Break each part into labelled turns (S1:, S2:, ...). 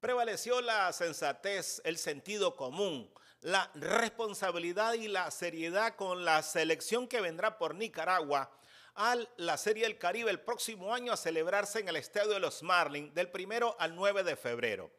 S1: prevaleció la sensatez, el sentido común, la responsabilidad y la seriedad con la selección que vendrá por Nicaragua a la Serie del Caribe el próximo año a celebrarse en el Estadio de los Marlins del primero al 9 de febrero.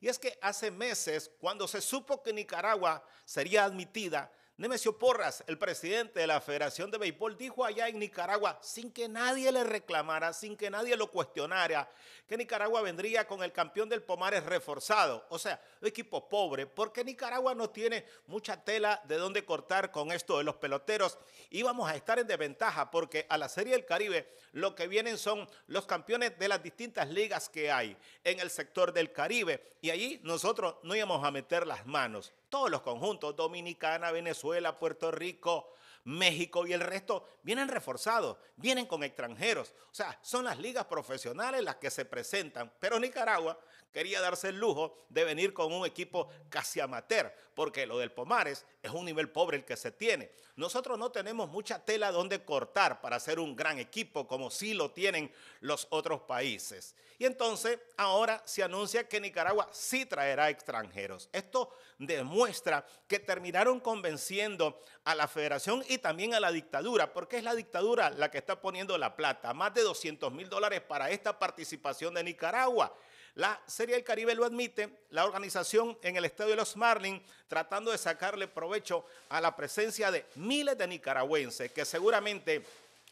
S1: Y es que hace meses, cuando se supo que Nicaragua sería admitida, Nemesio Porras, el presidente de la Federación de Béisbol, dijo allá en Nicaragua, sin que nadie le reclamara, sin que nadie lo cuestionara, que Nicaragua vendría con el campeón del Pomares reforzado. O sea, un equipo pobre, porque Nicaragua no tiene mucha tela de dónde cortar con esto de los peloteros. Íbamos a estar en desventaja porque a la Serie del Caribe lo que vienen son los campeones de las distintas ligas que hay en el sector del Caribe. Y allí nosotros no íbamos a meter las manos todos los conjuntos, Dominicana, Venezuela, Puerto Rico, México y el resto vienen reforzados, vienen con extranjeros. O sea, son las ligas profesionales las que se presentan. Pero Nicaragua quería darse el lujo de venir con un equipo casi amateur, porque lo del Pomares es un nivel pobre el que se tiene. Nosotros no tenemos mucha tela donde cortar para hacer un gran equipo como sí lo tienen los otros países. Y entonces ahora se anuncia que Nicaragua sí traerá extranjeros. Esto demuestra que terminaron convenciendo a la Federación y también a la dictadura, porque es la dictadura la que está poniendo la plata, más de 200 mil dólares para esta participación de Nicaragua. La Serie del Caribe lo admite, la organización en el estadio de los Marlins tratando de sacarle provecho a la presencia de miles de nicaragüenses que seguramente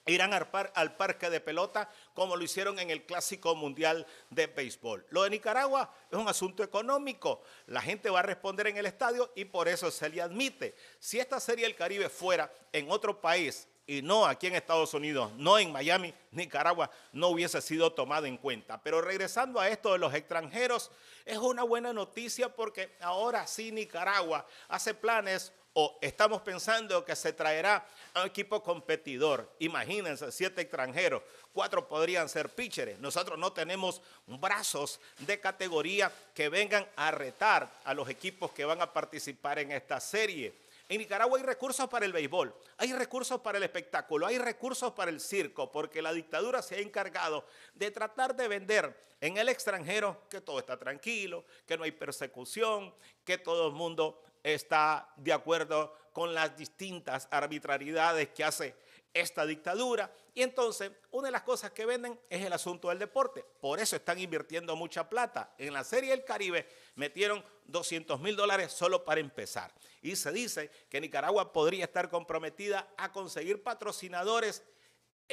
S1: irán al, al, parque de pelota como lo hicieron en el Clásico Mundial de Béisbol. Lo de Nicaragua es un asunto económico. La gente va a responder en el estadio y por eso se le admite. Si esta Serie del Caribe fuera en otro país y no aquí en Estados Unidos, no en Miami, Nicaragua, no hubiese sido tomada en cuenta. Pero regresando a esto de los extranjeros, es una buena noticia porque ahora sí Nicaragua hace planes o estamos pensando que se traerá un equipo competidor. Imagínense, siete extranjeros, cuatro podrían ser pitchers. Nosotros no tenemos brazos de categoría que vengan a retar a los equipos que van a participar en esta serie. En Nicaragua hay recursos para el béisbol, hay recursos para el espectáculo, hay recursos para el circo, porque la dictadura se ha encargado de tratar de vender en el extranjero que todo está tranquilo, que no hay persecución, que todo el mundo está de acuerdo con las distintas arbitrariedades que hace esta dictadura. Y entonces, una de las cosas que venden es el asunto del deporte. Por eso están invirtiendo mucha plata. En la Serie del Caribe metieron 200 mil dólares solo para empezar. Y se dice que Nicaragua podría estar comprometida a conseguir patrocinadores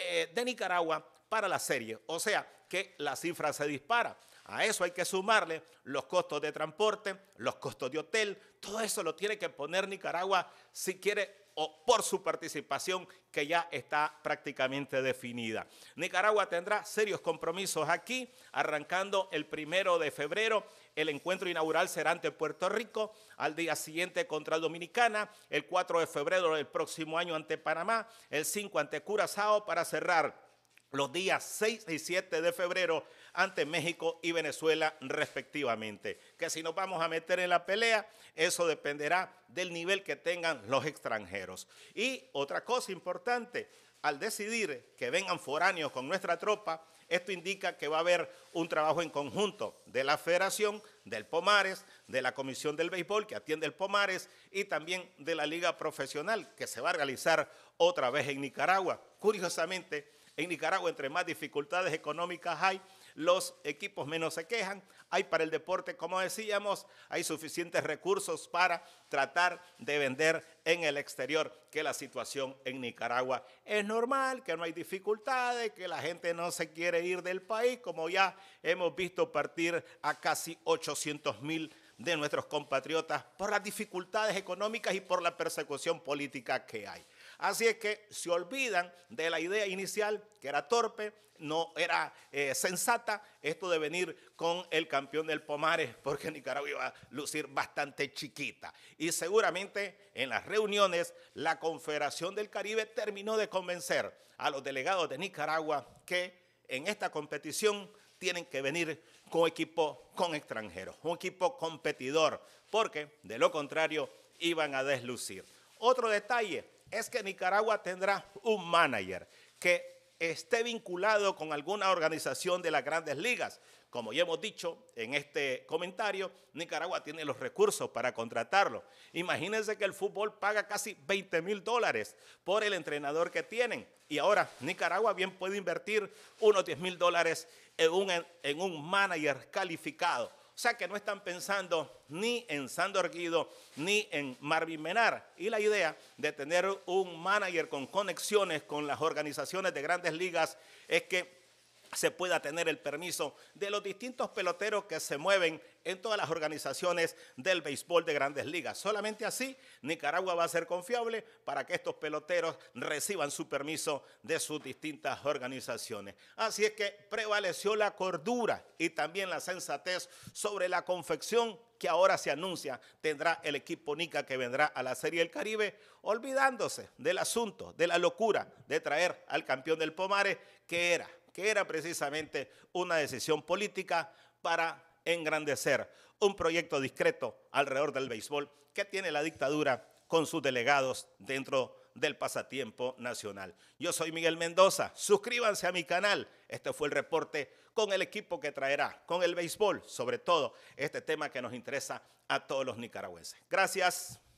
S1: eh, de Nicaragua para la serie. O sea que la cifra se dispara. A eso hay que sumarle los costos de transporte, los costos de hotel. Todo eso lo tiene que poner Nicaragua si quiere o por su participación que ya está prácticamente definida. Nicaragua tendrá serios compromisos aquí, arrancando el primero de febrero. El encuentro inaugural será ante Puerto Rico, al día siguiente contra Dominicana, el 4 de febrero del próximo año ante Panamá, el 5 ante Curazao para cerrar los días 6 y 7 de febrero ante México y Venezuela respectivamente. Que si nos vamos a meter en la pelea, eso dependerá del nivel que tengan los extranjeros. Y otra cosa importante, al decidir que vengan foráneos con nuestra tropa, esto indica que va a haber un trabajo en conjunto de la Federación, del Pomares, de la Comisión del Béisbol que atiende el Pomares y también de la Liga Profesional que se va a realizar otra vez en Nicaragua. Curiosamente, en Nicaragua, entre más dificultades económicas hay, los equipos menos se quejan, hay para el deporte, como decíamos, hay suficientes recursos para tratar de vender en el exterior, que la situación en Nicaragua es normal, que no hay dificultades, que la gente no se quiere ir del país, como ya hemos visto partir a casi 800 mil de nuestros compatriotas por las dificultades económicas y por la persecución política que hay. Así es que se olvidan de la idea inicial, que era torpe, no era eh, sensata, esto de venir con el campeón del Pomares, porque Nicaragua iba a lucir bastante chiquita. Y seguramente en las reuniones la Confederación del Caribe terminó de convencer a los delegados de Nicaragua que en esta competición tienen que venir con equipo con extranjeros, un equipo competidor, porque de lo contrario iban a deslucir. Otro detalle es que Nicaragua tendrá un manager que esté vinculado con alguna organización de las grandes ligas. Como ya hemos dicho en este comentario, Nicaragua tiene los recursos para contratarlo. Imagínense que el fútbol paga casi 20 mil dólares por el entrenador que tienen. Y ahora Nicaragua bien puede invertir unos 10 mil dólares en un, en un manager calificado o sea que no están pensando ni en Sandor Guido ni en Marvin Menar. Y la idea de tener un manager con conexiones con las organizaciones de grandes ligas es que se pueda tener el permiso de los distintos peloteros que se mueven en todas las organizaciones del béisbol de grandes ligas. Solamente así Nicaragua va a ser confiable para que estos peloteros reciban su permiso de sus distintas organizaciones. Así es que prevaleció la cordura y también la sensatez sobre la confección que ahora se anuncia tendrá el equipo Nica que vendrá a la Serie del Caribe, olvidándose del asunto, de la locura de traer al campeón del Pomare que era que era precisamente una decisión política para engrandecer un proyecto discreto alrededor del béisbol que tiene la dictadura con sus delegados dentro del pasatiempo nacional. Yo soy Miguel Mendoza, suscríbanse a mi canal. Este fue el reporte con el equipo que traerá, con el béisbol, sobre todo este tema que nos interesa a todos los nicaragüenses. Gracias.